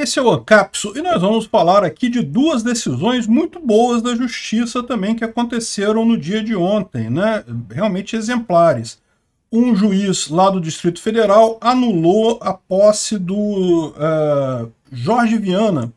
Esse é o Ancapso e nós vamos falar aqui de duas decisões muito boas da justiça também que aconteceram no dia de ontem, né? Realmente exemplares. Um juiz lá do Distrito Federal anulou a posse do uh, Jorge Viana,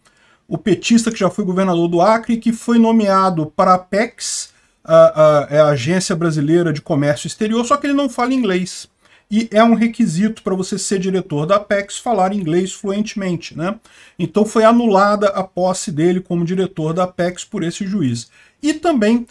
o petista que já foi governador do Acre, que foi nomeado para a PECS, a, a, é a Agência Brasileira de Comércio Exterior, só que ele não fala inglês e é um requisito para você ser diretor da Apex falar inglês fluentemente, né? Então foi anulada a posse dele como diretor da Apex por esse juiz. E também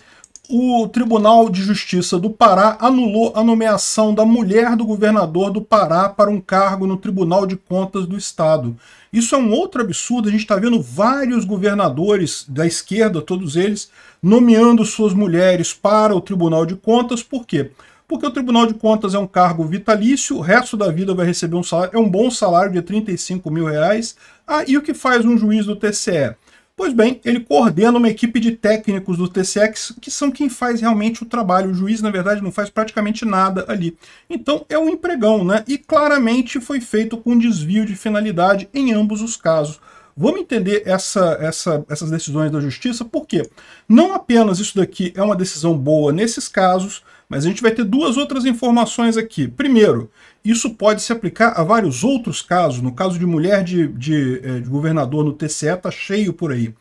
o Tribunal de Justiça do Pará anulou a nomeação da mulher do governador do Pará para um cargo no Tribunal de Contas do Estado. Isso é um outro absurdo, a gente está vendo vários governadores da esquerda, todos eles, nomeando suas mulheres para o Tribunal de Contas, por quê? Porque porque o Tribunal de Contas é um cargo vitalício, o resto da vida vai receber um salário, é um bom salário de 35 mil reais. Ah, e o que faz um juiz do TCE? Pois bem, ele coordena uma equipe de técnicos do TCE que são quem faz realmente o trabalho. O juiz, na verdade, não faz praticamente nada ali. Então é um empregão, né? E claramente foi feito com desvio de finalidade em ambos os casos. Vamos entender essa, essa, essas decisões da justiça, Por quê? não apenas isso daqui é uma decisão boa nesses casos, mas a gente vai ter duas outras informações aqui. Primeiro, isso pode se aplicar a vários outros casos. No caso de mulher de, de, eh, de governador no TCE, está cheio por aí.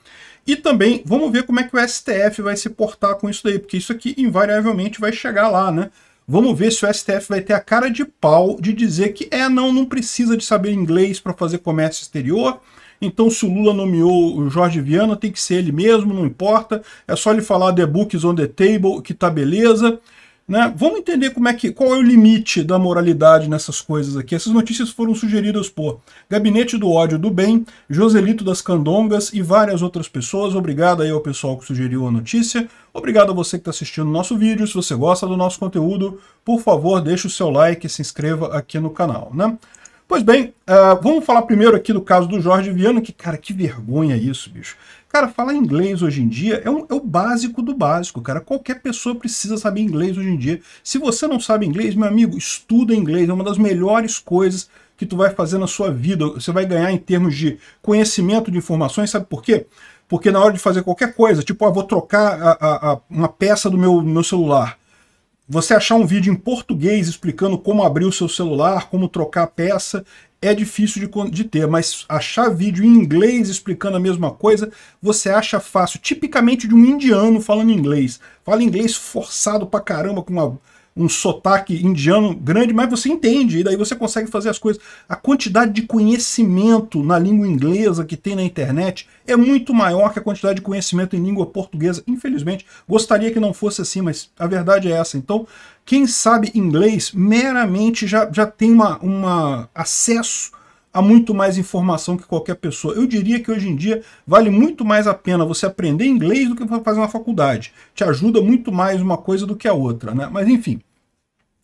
E também vamos ver como é que o STF vai se portar com isso daí, porque isso aqui invariavelmente vai chegar lá, né? Vamos ver se o STF vai ter a cara de pau de dizer que é, não, não precisa de saber inglês para fazer comércio exterior. Então, se o Lula nomeou o Jorge Viana, tem que ser ele mesmo, não importa. É só ele falar the books on the table, que tá beleza. Né? Vamos entender como é que, qual é o limite da moralidade nessas coisas aqui. Essas notícias foram sugeridas por Gabinete do Ódio do Bem, Joselito das Candongas e várias outras pessoas. Obrigado aí ao pessoal que sugeriu a notícia. Obrigado a você que está assistindo o nosso vídeo. Se você gosta do nosso conteúdo, por favor, deixe o seu like e se inscreva aqui no canal. Né? Pois bem, uh, vamos falar primeiro aqui do caso do Jorge Viano, que, cara, que vergonha isso, bicho. Cara, falar inglês hoje em dia é, um, é, o básico do básico, cara. Qualquer pessoa precisa saber inglês hoje em dia. Se você não sabe inglês, meu amigo, estuda inglês. É uma das melhores coisas que tu vai fazer na sua vida. Você vai ganhar em termos de conhecimento de informações, sabe por quê? Porque na hora de fazer qualquer coisa, tipo, ah, vou trocar a, a, a, uma peça do meu, meu celular você achar um vídeo em português explicando como abrir o seu celular, como trocar a peça, é difícil de, de, ter, mas achar vídeo em inglês explicando a mesma coisa, você acha fácil, tipicamente de um indiano falando inglês. Fala inglês forçado pra caramba, com uma um sotaque indiano grande, mas você entende, e daí você consegue fazer as coisas. A quantidade de conhecimento na língua inglesa que tem na internet é muito maior que a quantidade de conhecimento em língua portuguesa, infelizmente. Gostaria que não fosse assim, mas a verdade é essa. Então, quem sabe inglês meramente já, já tem uma, uma acesso há muito mais informação que qualquer pessoa. Eu diria que hoje em dia vale muito mais a pena você aprender inglês do que fazer uma faculdade. Te ajuda muito mais uma coisa do que a outra, né? Mas enfim,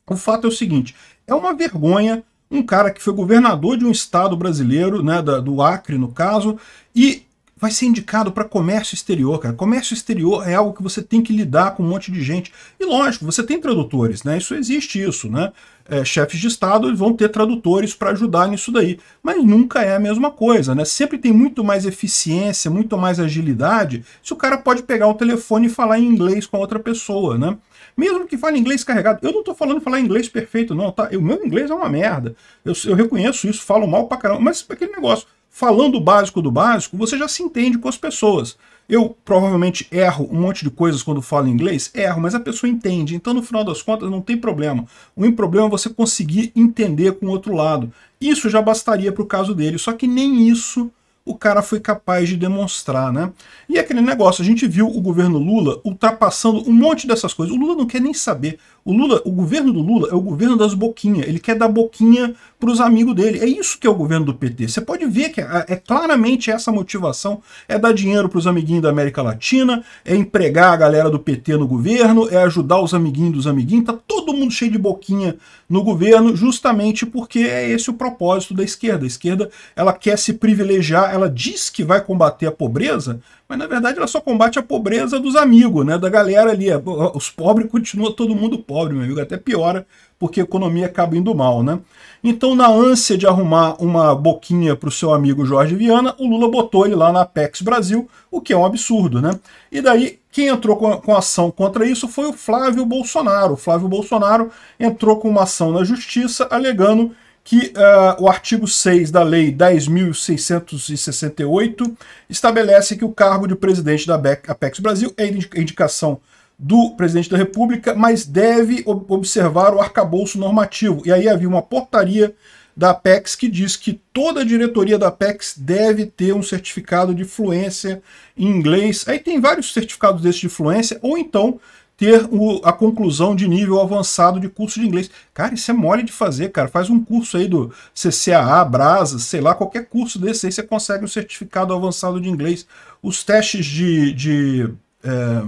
o fato é o seguinte, é uma vergonha um cara que foi governador de um estado brasileiro, né, do Acre no caso, e vai ser indicado para comércio exterior, cara. Comércio exterior é algo que você tem que lidar com um monte de gente. E lógico, você tem tradutores, né? Isso existe isso, né? É, chefes de Estado eles vão ter tradutores para ajudar nisso daí. Mas nunca é a mesma coisa, né? Sempre tem muito mais eficiência, muito mais agilidade se o cara pode pegar o telefone e falar em inglês com a outra pessoa, né? Mesmo que fale inglês carregado. Eu não estou falando falar inglês perfeito, não, tá? O meu inglês é uma merda. Eu, eu reconheço isso, falo mal pra caramba, mas é aquele negócio falando o básico do básico, você já se entende com as pessoas. Eu provavelmente erro um monte de coisas quando falo inglês, erro, mas a pessoa entende. Então, no final das contas, não tem problema. O problema é você conseguir entender com o outro lado. Isso já bastaria para o caso dele, só que nem isso o cara foi capaz de demonstrar, né? E aquele negócio, a gente viu o governo Lula ultrapassando um monte dessas coisas. O Lula não quer nem saber. O Lula, o governo do Lula é o governo das boquinhas. Ele quer dar boquinha para os amigos dele. É isso que é o governo do PT. Você pode ver que é, é claramente essa motivação é dar dinheiro para os amiguinhos da América Latina, é empregar a galera do PT no governo, é ajudar os amiguinhos dos amiguinhos. Tá todo mundo cheio de boquinha no governo, justamente porque é esse o propósito da esquerda. A esquerda ela quer se privilegiar, ela diz que vai combater a pobreza, mas na verdade ela só combate a pobreza dos amigos, né? Da galera ali. Os pobres continuam todo mundo pobre, meu amigo. Até piora, porque a economia acaba indo mal, né? Então, na ânsia de arrumar uma boquinha para o seu amigo Jorge Viana, o Lula botou ele lá na Apex Brasil, o que é um absurdo, né? E daí, quem entrou com, com ação contra isso foi o Flávio Bolsonaro. O Flávio Bolsonaro entrou com uma ação na justiça alegando que uh, o artigo 6 da Lei 10.668 estabelece que o cargo de presidente da Apex Brasil é, é indicação do presidente da República, mas deve observar o arcabouço normativo. E aí havia uma portaria da Apex que diz que toda a diretoria da Apex deve ter um certificado de fluência em inglês. Aí tem vários certificados desses de fluência, ou então ter o, a conclusão de nível avançado de curso de inglês. Cara, isso é mole de fazer, cara. Faz um curso aí do CCAA, Brasa, sei lá, qualquer curso desse aí você consegue um certificado avançado de inglês. Os testes de, de, é,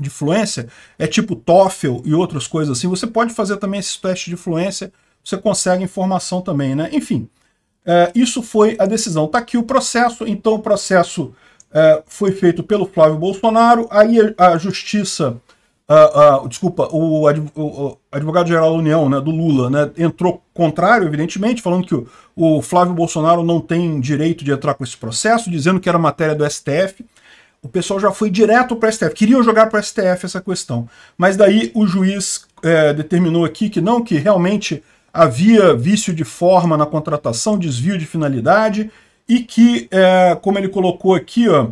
de fluência é tipo TOEFL e outras coisas assim. Você pode fazer também esses testes de fluência, você consegue informação também, né? Enfim, é, isso foi a decisão. Tá aqui o processo, então o processo é, foi feito pelo Flávio Bolsonaro, aí a, justiça, a, a, desculpa, o, advogado-geral da União, né, do Lula, né, entrou contrário, evidentemente, falando que o, o Flávio Bolsonaro não tem direito de entrar com esse processo, dizendo que era matéria do STF, o pessoal já foi direto para o STF, queriam jogar para o STF essa questão. Mas daí o juiz é, determinou aqui que não, que realmente havia vício de forma na contratação, desvio de finalidade, e que, é, como ele colocou aqui, ó,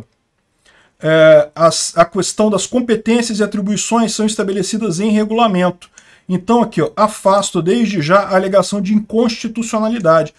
é, as, a questão das competências e atribuições são estabelecidas em regulamento. Então, aqui, ó, afasto desde já a alegação de inconstitucionalidade.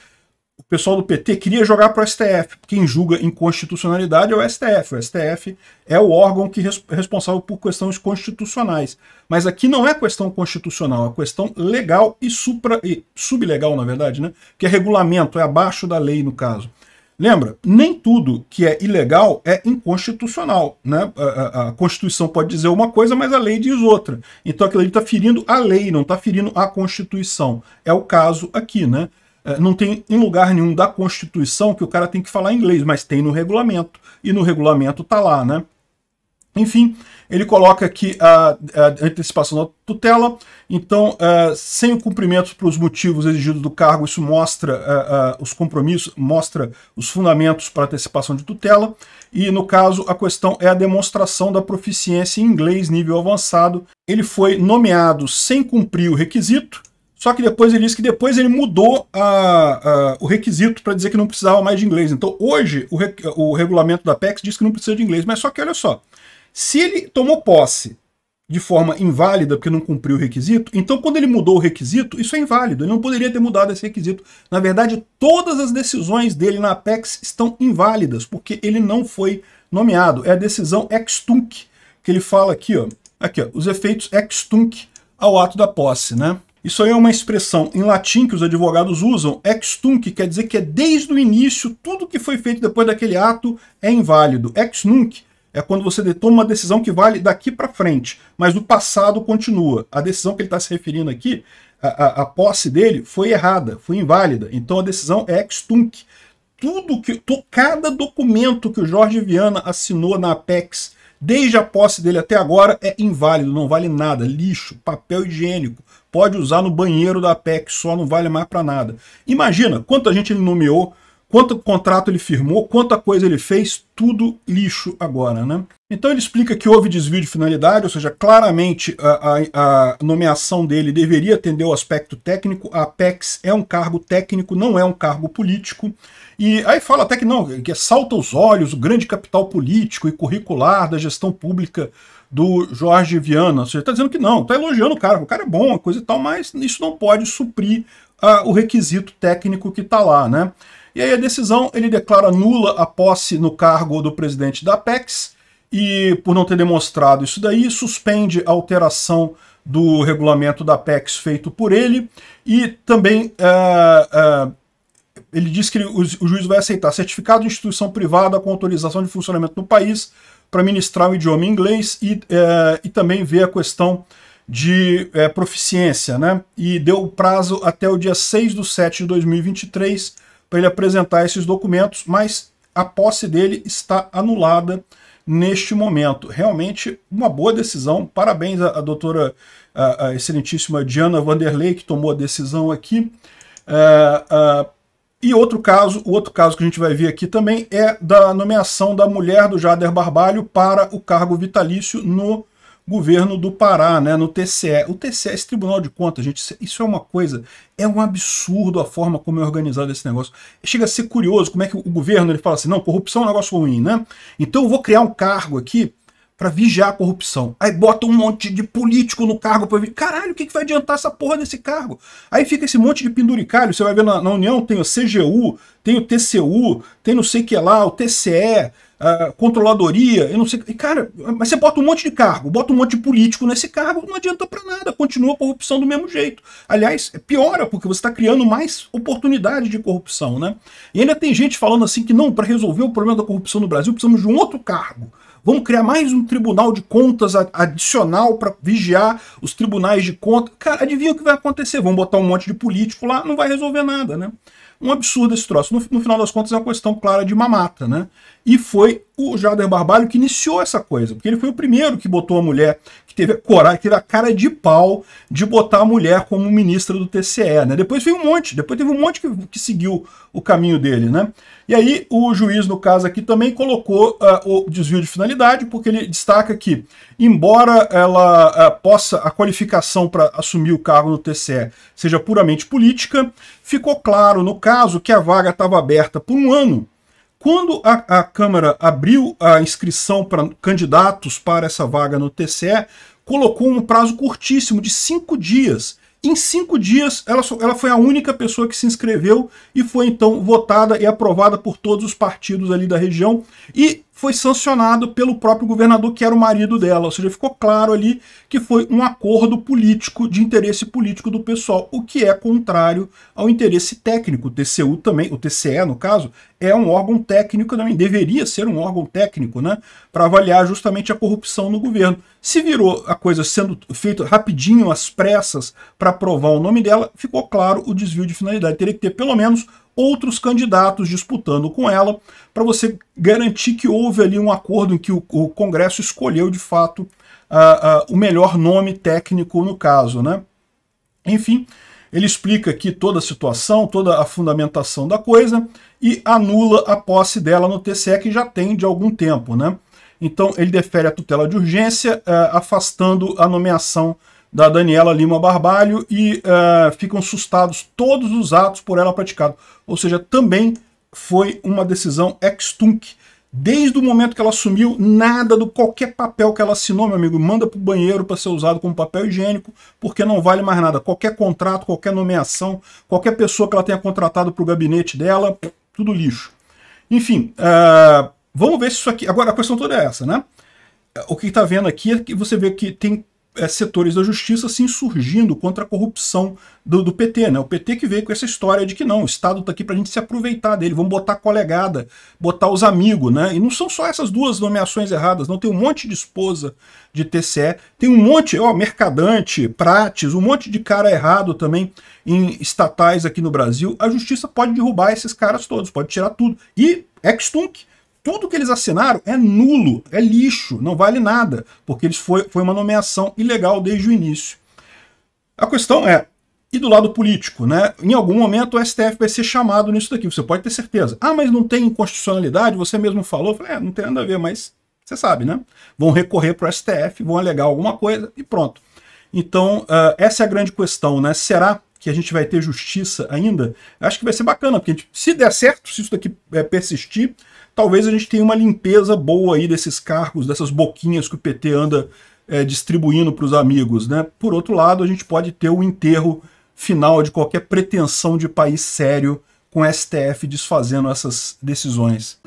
O pessoal do PT queria jogar para o STF. Quem julga inconstitucionalidade é o STF. O STF é o órgão que res, responsável por questões constitucionais. Mas aqui não é questão constitucional, é questão legal e, supra, e sublegal, na verdade, né? que é regulamento, é abaixo da lei, no caso. Lembra, nem tudo que é ilegal é inconstitucional. Né? A, a, a Constituição pode dizer uma coisa, mas a lei diz outra. Então aquilo ali está ferindo a lei, não está ferindo a Constituição. É o caso aqui, né? É, não tem em lugar nenhum da Constituição que o cara tem que falar inglês, mas tem no regulamento. E no regulamento está lá, né? Enfim, ele coloca aqui a, a antecipação da tutela, então, uh, sem o cumprimento para os motivos exigidos do cargo, isso mostra uh, uh, os compromissos, mostra os fundamentos para antecipação de tutela, e no caso a questão é a demonstração da proficiência em inglês nível avançado. Ele foi nomeado sem cumprir o requisito, só que depois ele disse que depois ele mudou a, a, o requisito para dizer que não precisava mais de inglês. Então hoje o, re, o regulamento da PEX diz que não precisa de inglês. Mas só que olha só, se ele tomou posse de forma inválida porque não cumpriu o requisito, então quando ele mudou o requisito, isso é inválido. Ele não poderia ter mudado esse requisito. Na verdade, todas as decisões dele na PEX estão inválidas porque ele não foi nomeado. É a decisão ex-tunc que ele fala aqui, ó. Aqui, ó, os efeitos ex-tunc ao ato da posse, né? Isso aí é uma expressão em latim que os advogados usam, ex tunc, quer dizer que é desde o início, tudo que foi feito depois daquele ato é inválido. Ex nunc é quando você toma uma decisão que vale daqui para frente, mas o passado continua. A decisão que ele está se referindo aqui, a, a, a, posse dele, foi errada, foi inválida. Então a decisão é ex tunc. Tudo que, to, cada documento que o Jorge Viana assinou na Apex desde a posse dele até agora é inválido, não vale nada, lixo, papel higiênico, pode usar no banheiro da PEC, só não vale mais para nada. Imagina quanta gente ele nomeou quanto contrato ele firmou, quanta coisa ele fez, tudo lixo agora, né? Então ele explica que houve desvio de finalidade, ou seja, claramente a, a, a, nomeação dele deveria atender ao aspecto técnico, a Apex é um cargo técnico, não é um cargo político, e aí fala até que não, que salta os olhos o grande capital político e curricular da gestão pública do Jorge Viana, ou seja, está dizendo que não, está elogiando o cara, o cara é bom, coisa e tal, mas isso não pode suprir ah, o requisito técnico que está lá, né? E aí a decisão, ele declara nula a posse no cargo do presidente da Apex e, por não ter demonstrado isso daí, suspende a alteração do regulamento da Apex feito por ele e também uh, uh, ele diz que ele, o, o juiz vai aceitar certificado de instituição privada com autorização de funcionamento no país para ministrar o idioma inglês e, é, e também ver a questão de proficiência, né? E deu prazo até o dia 6 do 7 de 2023 para ele apresentar esses documentos, mas a posse dele está anulada neste momento. Realmente uma boa decisão. Parabéns à, à doutora, à, à excelentíssima Diana Vanderlei, que tomou a decisão aqui. É, é, e outro caso, o outro caso que a gente vai ver aqui também é da nomeação da mulher do Jader Barbalho para o cargo vitalício no governo do Pará, né, no TCE. O TCE, esse Tribunal de Contas, gente, é, isso é uma coisa, é um absurdo a forma como é organizado esse negócio. Chega a ser curioso como é que o governo ele fala assim, não, corrupção é um negócio ruim, né? Então eu vou criar um cargo aqui para vigiar a corrupção. Aí bota um monte de político no cargo para vigiar. Caralho, o que, que vai adiantar essa porra desse cargo? Aí fica esse monte de penduricalho. Você vai ver na, na União tem o CGU, tem o TCU, tem não sei o que lá, o TCE, uh, controladoria, eu não sei. cara, mas você bota um monte de cargo, bota um monte de político nesse cargo, não adianta para nada, continua a corrupção do mesmo jeito. Aliás, é piora, porque você está criando mais oportunidades de corrupção, né? E ainda tem gente falando assim que não, para resolver o problema da corrupção no Brasil, precisamos de um outro cargo. Vamos criar mais um tribunal de contas adicional para vigiar os tribunais de contas. Cara, adivinha o que vai acontecer? Vão botar um monte de político lá, não vai resolver nada, né? Um absurdo esse troço. No, no final das contas, é uma questão clara de mamata, né? E foi o Jader Barbalho que iniciou essa coisa, porque ele foi o primeiro que botou a mulher, que teve a coragem, teve a cara de pau de botar a mulher como ministra do TCE, né? Depois veio um monte, depois teve um monte que, que seguiu o caminho dele, né? E aí o juiz, no caso aqui, também colocou uh, o desvio de finalidade, porque ele destaca que, embora ela uh, possa, a qualificação para assumir o cargo no TCE seja puramente política, ficou claro no caso que a vaga estava aberta por um ano quando a, a Câmara abriu a inscrição para candidatos para essa vaga no TCE, colocou um prazo curtíssimo de cinco dias. Em cinco dias, ela, ela foi a única pessoa que se inscreveu e foi então votada e aprovada por todos os partidos ali da região. E foi sancionado pelo próprio governador, que era o marido dela. Ou seja, ficou claro ali que foi um acordo político, de interesse político do pessoal, o que é contrário ao interesse técnico. O TCU também, o TCE no caso, é um órgão técnico também, deveria ser um órgão técnico, né? Para avaliar justamente a corrupção no governo. Se virou a coisa sendo feita rapidinho, às pressas, para provar o nome dela, ficou claro o desvio de finalidade. Teria que ter pelo menos outros candidatos disputando com ela, para você garantir que houve ali um acordo em que o, o Congresso escolheu de fato uh, uh, o melhor nome técnico no caso. Né? Enfim, ele explica aqui toda a situação, toda a fundamentação da coisa e anula a posse dela no TCE, que já tem de algum tempo. Né? Então ele defere a tutela de urgência, uh, afastando a nomeação da Daniela Lima Barbalho e uh, ficam sustados todos os atos por ela praticados. Ou seja, também foi uma decisão ex Desde o momento que ela assumiu, nada do qualquer papel que ela assinou, meu amigo, manda para o banheiro para ser usado como papel higiênico, porque não vale mais nada. Qualquer contrato, qualquer nomeação, qualquer pessoa que ela tenha contratado para o gabinete dela, tudo lixo. Enfim, uh, vamos ver se isso aqui... Agora, a questão toda é essa, né? O que está vendo aqui é que você vê que tem é, setores da justiça se assim, insurgindo contra a corrupção do, do, PT, né? O PT que veio com essa história de que não, o Estado está aqui para a gente se aproveitar dele, vamos botar colegada, botar os amigos, né? E não são só essas duas nomeações erradas, não tem um monte de esposa de TCE, tem um monte, ó, mercadante, prates, um monte de cara errado também em estatais aqui no Brasil. A justiça pode derrubar esses caras todos, pode tirar tudo. E ex-tunc, tudo que eles assinaram é nulo, é lixo, não vale nada, porque eles foi, foi uma nomeação ilegal desde o início. A questão é, e do lado político, né? Em algum momento o STF vai ser chamado nisso daqui, você pode ter certeza. Ah, mas não tem inconstitucionalidade, você mesmo falou. Falei, é, não tem nada a ver, mas você sabe, né? Vão recorrer para o STF, vão alegar alguma coisa e pronto. Então, uh, essa é a grande questão, né? Será que a gente vai ter justiça ainda? Acho que vai ser bacana, porque gente, se der certo, se isso daqui eh, persistir, talvez a gente tenha uma limpeza boa aí desses cargos, dessas boquinhas que o PT anda é, distribuindo para os amigos. Né? Por outro lado, a gente pode ter o enterro final de qualquer pretensão de país sério com o STF desfazendo essas decisões.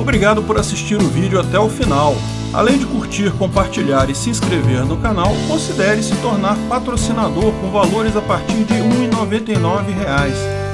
Obrigado por assistir o vídeo até o final. Além de curtir, compartilhar e se inscrever no canal, considere se tornar patrocinador com valores a partir de R$ 1,99